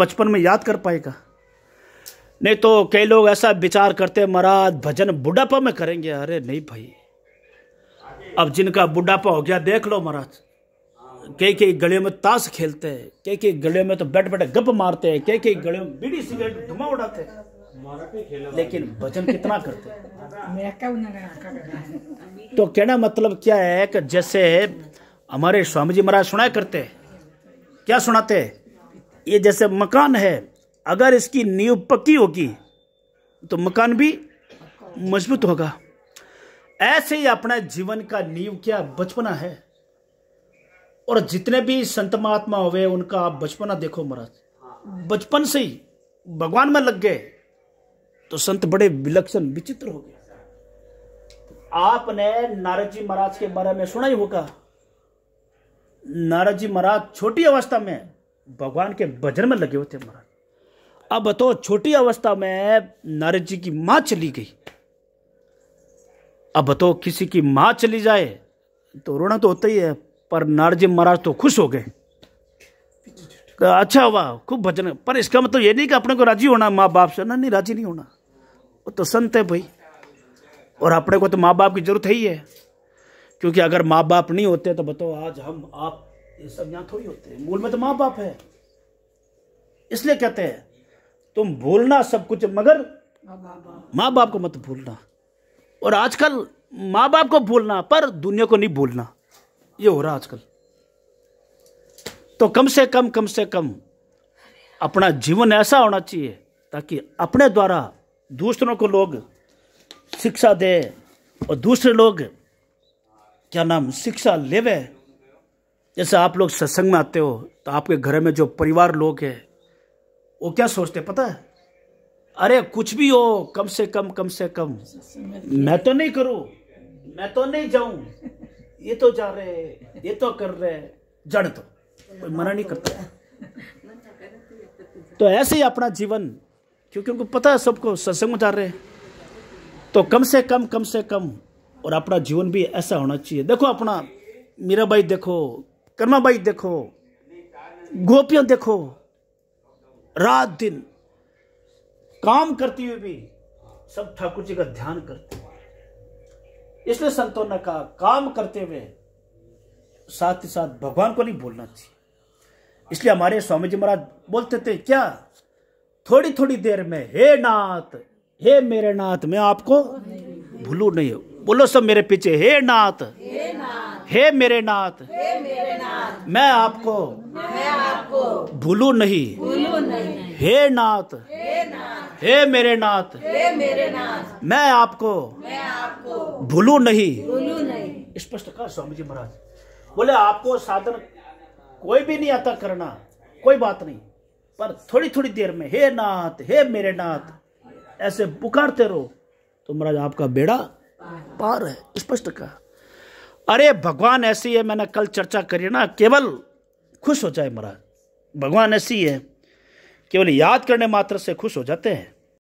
बचपन में याद कर पाएगा नहीं तो कई लोग ऐसा विचार करते महाराज भजन बुढ़ापा में करेंगे अरे नहीं भाई अब जिनका बुढ़ापा हो गया देख लो महाराज कई कई गले में ताश खेलते हैं कई कई गले में तो बैठ बैठे गप मारते हैं कई कई गले में बीड़ी सिगरेट धुआं उड़ाते हैं लेकिन भजन कितना करते तो कहना मतलब क्या है कि जैसे हमारे स्वामी जी महाराज सुनाया करते क्या सुनाते हैं ये जैसे मकान है अगर इसकी नींव पक्की होगी तो मकान भी मजबूत होगा ऐसे ही अपने जीवन का नींव क्या बचपना है और जितने भी संत महात्मा हुए उनका आप बचपना देखो महाराज बचपन से ही भगवान में लग गए तो संत बड़े विलक्षण विचित्र हो गए आपने नारद जी महाराज के बारे में सुना ही होगा नारद जी महाराज छोटी अवस्था में भगवान के भजन में लगे होते महाराज अब बताओ तो छोटी अवस्था में नारद जी की मां चली गई अब बताओ तो किसी की मां चली जाए तो रोना तो होता ही है पर नारद जी महाराज तो खुश हो गए अच्छा हुआ खूब भजन पर इसका मतलब ये नहीं कि अपने को राजी होना माँ बाप से ना नहीं राजी नहीं होना वो तो संत है भाई और अपने को तो माँ बाप की जरूरत है ही है क्योंकि अगर माँ बाप नहीं होते तो बताओ आज हम आप ये सब यहाँ थोड़ी होते हैं मूल में तो मां बाप है इसलिए कहते हैं तुम भूलना सब कुछ मगर माँ बाप को मत भूलना और आजकल माँ बाप को भूलना पर दुनिया को नहीं भूलना ये हो रहा आजकल तो कम से कम कम से कम अपना जीवन ऐसा होना चाहिए ताकि अपने द्वारा दूसरों को लोग शिक्षा दे और दूसरे लोग क्या नाम शिक्षा लेवे जैसे आप लोग सत्संग में आते हो तो आपके घर में जो परिवार लोग हैं वो क्या सोचते पता है अरे कुछ भी हो कम से कम कम से कम मैं तो नहीं करूं मैं तो नहीं जाऊं ये तो जा रहे ये तो कर रहे जड़ तो कोई मना नहीं करता तो ऐसे ही अपना जीवन क्योंकि उनको पता है सबको सत्संग में जा रहे तो कम से कम कम से कम और अपना जीवन भी ऐसा होना चाहिए देखो अपना मीरा भाई देखो भाई देखो गोपियां देखो रात दिन काम करती हुई भी सब ठाकुर जी का ध्यान करते इसलिए संतों ने कहा काम करते हुए साथ ही साथ भगवान को नहीं बोलना चाहिए इसलिए हमारे स्वामी जी महाराज बोलते थे क्या थोड़ी थोड़ी देर में हे नाथ हे मेरे नाथ मैं आपको भूलू नहीं बोलो सब मेरे पीछे हे नाथ हे मेरे नाथ मैं आपको मैं आपको भूलू नहीं भूलू नहीं हे नाथ हे नाथ हे मेरे नाथ हे मेरे नाथ मैं आपको मैं आपको भूलू नहीं भूलू नहीं स्पष्ट कहा स्वामी जी महाराज बोले आपको साधन कोई भी नहीं आता करना कोई बात नहीं पर थोड़ी थोड़ी देर में हे नाथ हे मेरे नाथ ऐसे पुकारते रहो तो महाराज आपका बेड़ा पार है स्पष्ट कहा अरे भगवान ऐसी है मैंने कल चर्चा करी ना केवल खुश हो जाए महाराज भगवान ऐसी है केवल याद करने मात्र से खुश हो जाते हैं